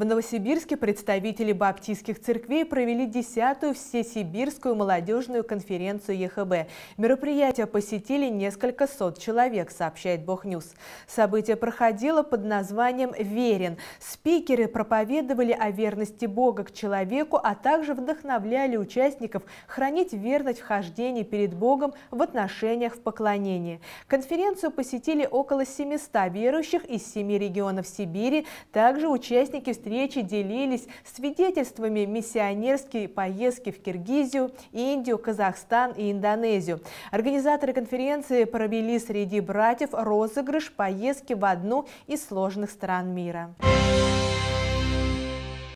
В Новосибирске представители баптистских церквей провели 10-ю Всесибирскую молодежную конференцию ЕХБ. Мероприятие посетили несколько сот человек, сообщает БОГ Бохньюз. Событие проходило под названием «Верен». Спикеры проповедовали о верности Бога к человеку, а также вдохновляли участников хранить верность в хождении перед Богом в отношениях в поклонении. Конференцию посетили около 700 верующих из семи регионов Сибири. Также участники встретились встречи делились свидетельствами миссионерской поездки в Киргизию, Индию, Казахстан и Индонезию. Организаторы конференции провели среди братьев розыгрыш поездки в одну из сложных стран мира.